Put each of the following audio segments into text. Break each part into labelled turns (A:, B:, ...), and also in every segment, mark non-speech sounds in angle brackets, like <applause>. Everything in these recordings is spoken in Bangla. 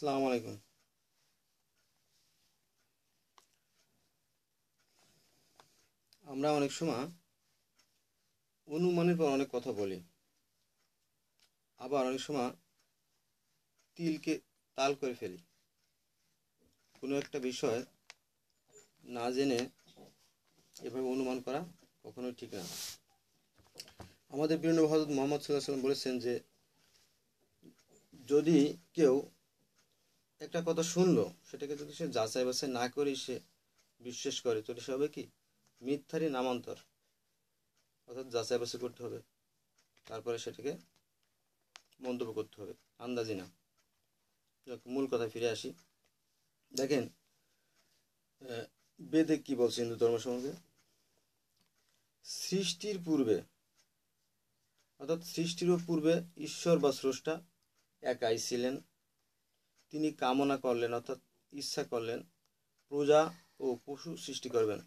A: আসসালামু আলাইকুম আমরা অনেক সময় অনুমানের পর অনেক কথা বলি আবার অনেক সময় তিলকে তাল করে ফেলি কোনো একটা বিষয় না জেনে এভাবে অনুমান করা কখনোই ঠিক না আমাদের বিভিন্ন ভারত মোহাম্মদ সাল্লাহ সাল্লাম বলেছেন যে যদি কেউ একটা কথা শুনলো সেটাকে যদি সে যাচাই বাছাই না করে সে বিশ্বাস করে তো সে হবে কি মিথ্যারই নামান্তর অর্থাৎ যাচাই বাছাই করতে হবে তারপরে সেটাকে মন্তব্য করতে হবে আন্দাজি না মূল কথা ফিরে আসি দেখেন বেদে কি বলছে হিন্দু ধর্ম সম্বন্ধে সৃষ্টির পূর্বে অর্থাৎ সৃষ্টিরও পূর্বে ঈশ্বর বা স্রষ্টা একাই ছিলেন তিনি কামনা করলেন অর্থাৎ ইচ্ছা করলেন প্রজা ও পশু সৃষ্টি করবেন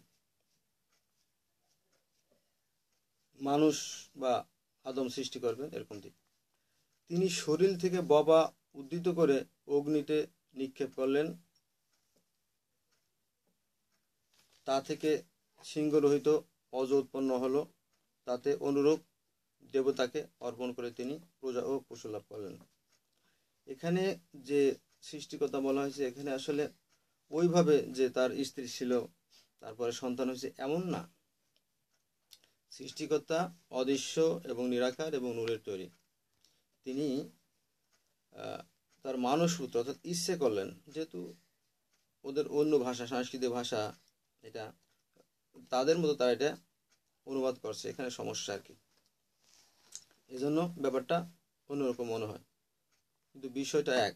A: মানুষ বা আদম সৃষ্টি করবেন এরকম দিক তিনি শরীর থেকে ববা উদ্ধৃত করে অগ্নিতে নিক্ষেপ করলেন তা থেকে সিংহরহিত অজ উৎপন্ন হলো তাতে অনুরূপ দেবতাকে অর্পণ করে তিনি প্রজা ও পশু লাভ করলেন এখানে যে সৃষ্টিকতা বলা হয়েছে এখানে আসলে ওইভাবে যে তার স্ত্রী ছিল তারপরে সন্তান হয়েছে এমন না সৃষ্টিকর্তা অদৃশ্য এবং নিরাকার এবং নূরের তৈরি তিনি তার সূত্র অর্থাৎ ইচ্ছে করলেন যেহেতু ওদের অন্য ভাষা সাংস্কৃতিক ভাষা এটা তাদের মতো তারা এটা অনুবাদ করছে এখানে সমস্যা আর কি এজন্য ব্যাপারটা অন্যরকম মনে হয় কিন্তু বিষয়টা এক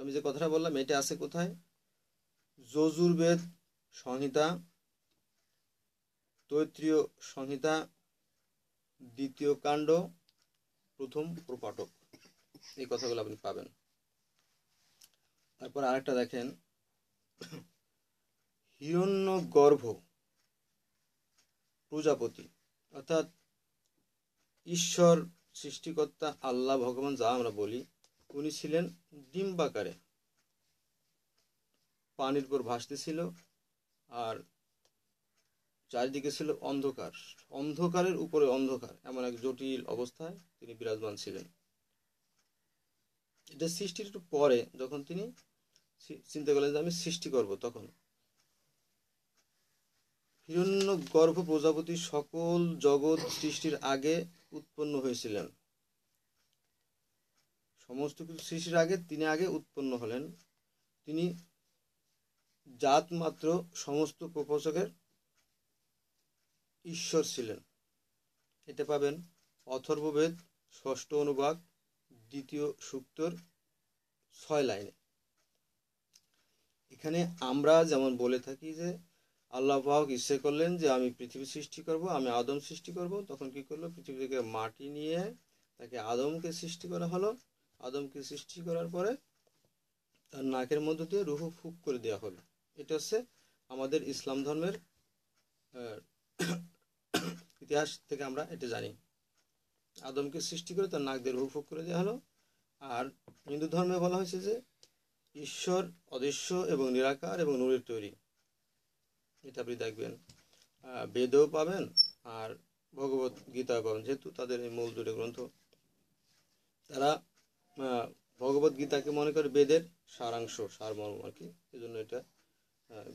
A: আমি যে কথাটা বললাম এটা আছে কোথায় যজুর্বেদ সংহিতা তৈত্রীয় সংহিতা দ্বিতীয় কাণ্ড প্রথম প্রপাটক এই কথাগুলো আপনি পাবেন তারপর আরেকটা দেখেন হিরণ্য গর্ভ প্রজাপতি অর্থাৎ ঈশ্বর সৃষ্টিকর্তা আল্লাহ ভগবান যা আমরা বলি উনি ছিলেন ডিম্বাকারে পানির উপর ভাসতে ছিল আর চারিদিকে ছিল অন্ধকার অন্ধকারের উপরে অন্ধকার এমন এক জটিল অবস্থায় তিনি বিরাজমান ছিলেন এটা সৃষ্টির একটু পরে যখন তিনি চিন্তা করলেন যে আমি সৃষ্টি করব তখন হিরণ্য গর্ভ প্রজাপতি সকল জগৎ সৃষ্টির আগে উৎপন্ন হয়েছিলেন সমস্ত কিছু সৃষ্টির আগে তিনি আগে উৎপন্ন হলেন তিনি জাত মাত্র সমস্ত প্রপোষকের ঈশ্বর ছিলেন এটা পাবেন অথর্ববেদ ষষ্ঠ অনুবাদ দ্বিতীয় সূক্তর ছয় লাইনে এখানে আমরা যেমন বলে থাকি যে আল্লাহ পাহক ইচ্ছে করলেন যে আমি পৃথিবী সৃষ্টি করব আমি আদম সৃষ্টি করব তখন কি করলো পৃথিবী থেকে মাটি নিয়ে তাকে আদমকে সৃষ্টি করা হলো আদমকে সৃষ্টি করার পরে তার নাকের মধ্য দিয়ে রুহু ফুক করে দেওয়া হলো এটা হচ্ছে আমাদের ইসলাম ধর্মের ইতিহাস থেকে আমরা এটা জানি আদমকে সৃষ্টি করে তার নাক দিয়ে রুহু ফুক করে দেওয়া হলো আর হিন্দু ধর্মে বলা হয়েছে যে ঈশ্বর অদৃশ্য এবং নিরাকার এবং নূরের তৈরি এটা আপনি দেখবেন বেদেও পাবেন আর ভগবত গীতা পাবেন যেহেতু তাদের এই মূল দুটো গ্রন্থ তারা ভগবত গীতাকে মনে করে বেদের সারাংশ সারমর্ম আর কি এই জন্য এটা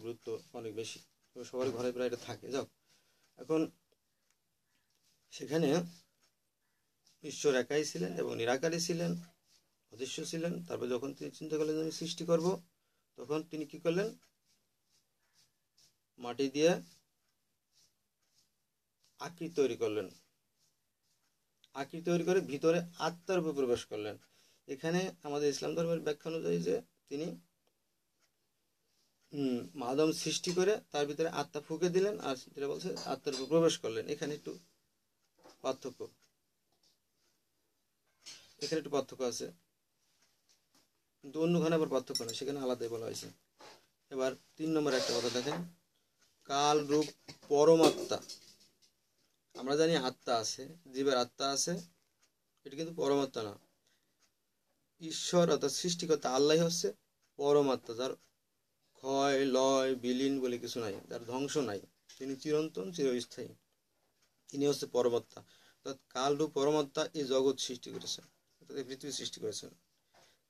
A: গুরুত্ব অনেক বেশি সবার ঘরে প্রায় এটা থাকে যাও এখন সেখানে ঈশ্বর একাই ছিলেন এবং নিরাকারই ছিলেন অদৃশ্য ছিলেন তারপর যখন তিনি চিন্তা করলেন আমি সৃষ্টি করব তখন তিনি কি করলেন মাটি দিয়ে আকৃতি তৈরি করলেন আকৃতি তৈরি করে ভিতরে আত্মার উপর প্রবেশ করলেন এখানে আমাদের ইসলাম ধর্মের ব্যাখ্যা অনুযায়ী যে তিনি মাদম সৃষ্টি করে তার ভিতরে আত্মা ফুঁকে দিলেন আর যেটা বলছে আত্মার উপর প্রবেশ করলেন এখানে একটু পার্থক্য এখানে একটু পার্থক্য আছে কিন্তু অন্যখানে আবার পার্থক্য নেই সেখানে আলাদাই বলা হয়েছে এবার তিন নম্বর একটা কথা দেখেন কাল রূপ পরমাত্মা আমরা জানি আত্মা আছে জীবের আত্মা আছে এটা কিন্তু পরমাত্মা না ঈশ্বর অর্থাৎ সৃষ্টিকর্তা আল্লাহ হচ্ছে পরমাত্মা যার ক্ষয় লয় বিলীন বলে কিছু নাই যার ধ্বংস নাই তিনি চিরন্তন চিরস্থায়ী তিনি হচ্ছে পরমাত্মা অর্থাৎ কালরূপ পরমাত্মা এই জগৎ সৃষ্টি করেছেন অর্থাৎ এই পৃথিবী সৃষ্টি করেছেন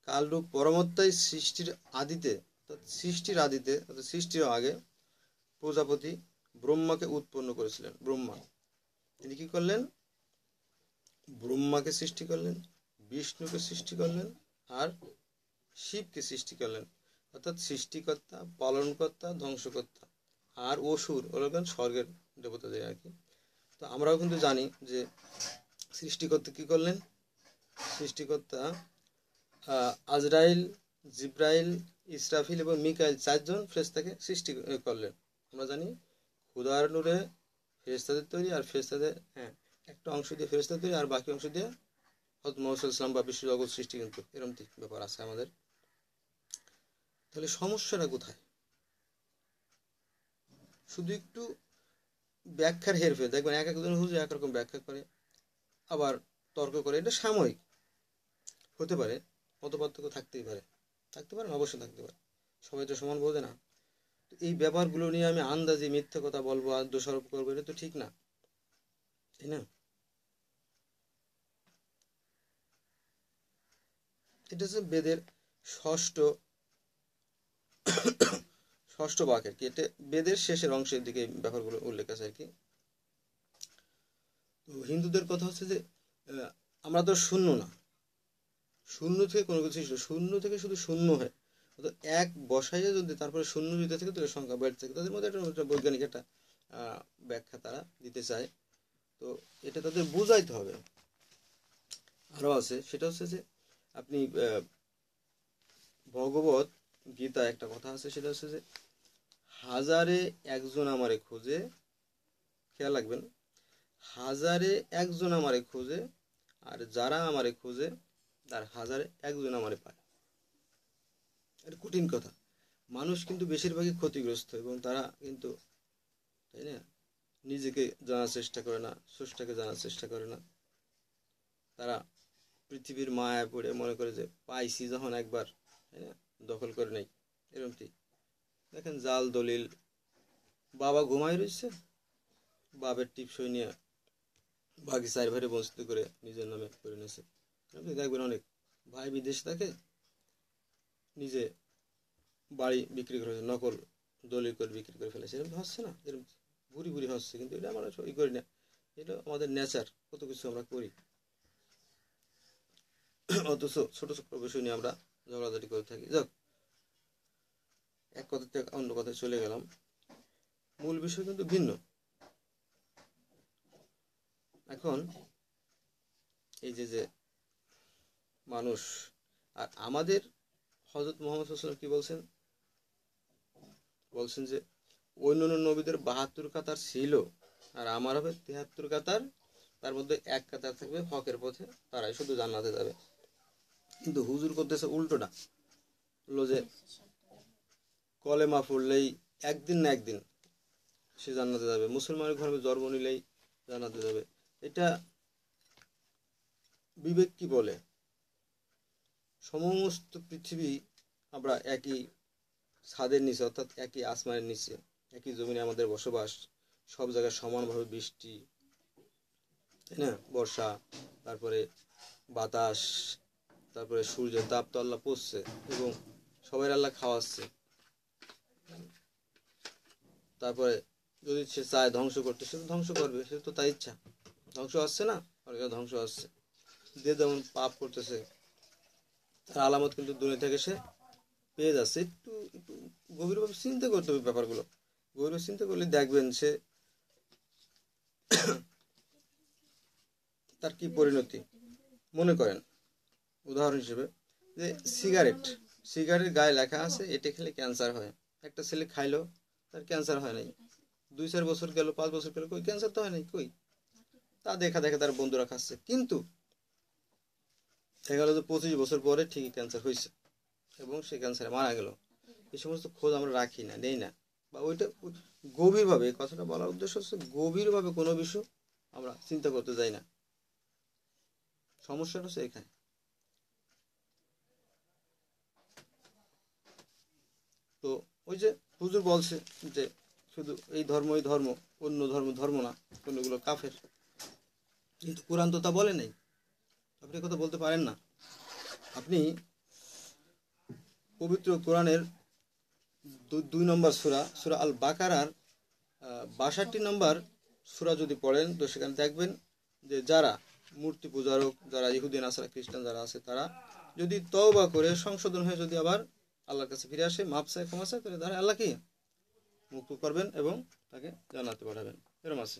A: কালরূপ পরমাত্মাই সৃষ্টির আদিতে অর্থাৎ সৃষ্টির আদিতে অর্থাৎ সৃষ্টির আগে প্রজাপতি ব্রহ্মাকে উৎপন্ন করেছিলেন ব্রহ্মা তিনি কি করলেন ব্রহ্মাকে সৃষ্টি করলেন বিষ্ণুকে সৃষ্টি করলেন আর শিবকে সৃষ্টি করলেন অর্থাৎ সৃষ্টিকর্তা পালনকর্তা ধ্বংসকর্তা আর অসুর ওরকম কেন স্বর্গের দেবতাদের আর কি তো আমরাও কিন্তু জানি যে সৃষ্টিকর্তা কী করলেন সৃষ্টিকর্তা আজরাইল জিব্রাইল ইসরাফিল এবং মিকাইল চারজন ফ্রেস্তাকে সৃষ্টি করলেন আমরা জানি ক্ষুদার নূরে ফেরেস্তাদের তৈরি আর ফেরেস্তাদের হ্যাঁ একটা অংশ দিয়ে ফেরেস্তা তৈরি আর বাকি অংশ দিয়ে হজরত ইসলাম বা বিশ্বজগৎ সৃষ্টি কিন্তু এরকম ব্যাপার আছে আমাদের তাহলে সমস্যাটা কোথায় শুধু একটু ব্যাখ্যার হের ফের দেখবেন এক একজন হুজুর একরকম ব্যাখ্যা করে আবার তর্ক করে এটা সাময়িক হতে পারে মতপার্থক্য থাকতেই পারে থাকতে পারে অবশ্যই থাকতে পারে সবাই তো সমান বোঝে না এই ব্যাপারগুলো নিয়ে আমি আন্দাজে মিথ্যে কথা বলবো আর দোষারোপ করবো এটা তো ঠিক না তাই না এটা হচ্ছে বেদের ষষ্ঠ ষষ্ঠ বাক আর কি এটা বেদের শেষের অংশের দিকে ব্যাপারগুলো উল্লেখ আছে আর কি তো হিন্দুদের কথা হচ্ছে যে আমরা তো শূন্য না শূন্য থেকে কোনো কিছু শূন্য থেকে শুধু শূন্য হয় অর্থাৎ এক বসাইয়া যদি তারপরে শূন্য দিতে থাকে তাহলে সংখ্যা বাড়তে থাকে তাদের মধ্যে একটা বৈজ্ঞানিক একটা ব্যাখ্যা তারা দিতে চায় তো এটা তাদের বোঝাইতে হবে আরও আছে সেটা হচ্ছে যে আপনি ভগবত গীতা একটা কথা আছে সেটা হচ্ছে যে হাজারে একজন আমারে খোঁজে খেয়াল রাখবেন হাজারে একজন আমারে খোঁজে আর যারা আমারে খোঁজে তার হাজারে একজন আমারে পায় এটা কঠিন কথা মানুষ কিন্তু বেশিরভাগই ক্ষতিগ্রস্ত এবং তারা কিন্তু তাই না নিজেকে জানার চেষ্টা করে না সুষ্ঠাকে জানার চেষ্টা করে না তারা পৃথিবীর মায়া পড়ে মনে করে যে পাইছি যখন একবার দখল করে নেই ঠিক দেখেন জাল দলিল বাবা ঘুমাই রয়েছে বাবের টিপসই নিয়ে বাকি চার ভাইরে বঞ্চিত করে নিজের নামে করে নিয়েছে আপনি দেখবেন অনেক ভাই বিদেশ থাকে নিজে বাড়ি বিক্রি করে নকল দলিল করে বিক্রি করে ফেলেছে এরকম হচ্ছে না এরকম ভুরি ভুরি হচ্ছে কিন্তু এটা আমরা ই করি না এটা আমাদের নেচার কত কিছু আমরা করি <coughs> অথচ ছোট ছোট বিষয় নিয়ে আমরা ঝগড়াঝাটি করে থাকি যাক এক কথা থেকে অন্য কথায় চলে গেলাম মূল বিষয় কিন্তু ভিন্ন এখন এই যে যে মানুষ আর আমাদের হজরত মোহাম্মদ হোসেন কি বলছেন বলছেন যে অন্য অন্য নবীদের বাহাত্তর কাতার ছিল আর আমার হবে তিয়াত্তর কাতার তার মধ্যে এক কাতার থাকবে হকের পথে তারাই শুধু জান্নাতে যাবে কিন্তু হুজুর করতেছে উল্টোটা বললো যে কলেমা পড়লেই একদিন না একদিন সে জান্নাতে যাবে মুসলমানের ঘরে জন্ম নিলেই জান্নাতে যাবে এটা বিবেক কি বলে সমস্ত পৃথিবী আমরা একই ছাদের নিচে অর্থাৎ একই আসমানের নিচে একই জমিনে আমাদের বসবাস সব জায়গায় সমানভাবে বৃষ্টি তাই না বর্ষা তারপরে বাতাস তারপরে সূর্যের তাপ তো আল্লাহ পড়ছে এবং সবাই আল্লাহ খাওয়াচ্ছে তারপরে যদি সে চায় ধ্বংস করতে সে তো ধ্বংস করবে সে তো তাই ইচ্ছা ধ্বংস আসছে না আর ধ্বংস আসছে যে যেমন পাপ করতেছে তার আলামত কিন্তু দুনিয়া থেকে সে পেয়ে যাচ্ছে একটু একটু গভীরভাবে চিন্তা করতে হবে ব্যাপারগুলো গভীরভাবে চিন্তা করলে দেখবেন সে তার কি পরিণতি মনে করেন উদাহরণ হিসেবে যে সিগারেট সিগারেট গায়ে লেখা আছে এটা খেলে ক্যান্সার হয় একটা ছেলে খাইলো তার ক্যান্সার হয় নাই দুই চার বছর গেল পাঁচ বছর গেল কই ক্যান্সার তো হয় নাই কই তা দেখা দেখা তার বন্ধুরা খাচ্ছে কিন্তু দেখা গেল যে পঁচিশ বছর পরে ঠিকই ক্যান্সার হয়েছে এবং সে ক্যান্সারে মারা গেল এই সমস্ত খোঁজ আমরা রাখি না নেই না বা ওইটা গভীরভাবে কথাটা বলার উদ্দেশ্য হচ্ছে গভীরভাবে কোনো বিষয় আমরা চিন্তা করতে যাই না সমস্যাটা হচ্ছে এখানে তো ওই যে হুজুর বলছে যে শুধু এই ধর্মই ধর্ম অন্য ধর্ম ধর্ম না কোনগুলো কাফের কিন্তু কোরআন তো তা বলে নাই আপনি কথা বলতে পারেন না আপনি পবিত্র কোরআনের দুই নম্বর সুরা সুরা আল বাকারার বাষট্টি নম্বর সুরা যদি পড়েন তো সেখানে দেখবেন যে যারা মূর্তি পূজারক যারা ইহুদিন আসারা খ্রিস্টান যারা আছে তারা যদি তওবা করে সংশোধন হয়ে যদি আবার আল্লাহর কাছে ফিরে আসে মাপ চায় ক্ষমা চায় তাহলে তারা আল্লাহ মুক্ত করবেন এবং তাকে জানাতে পাঠাবেন এরম আছে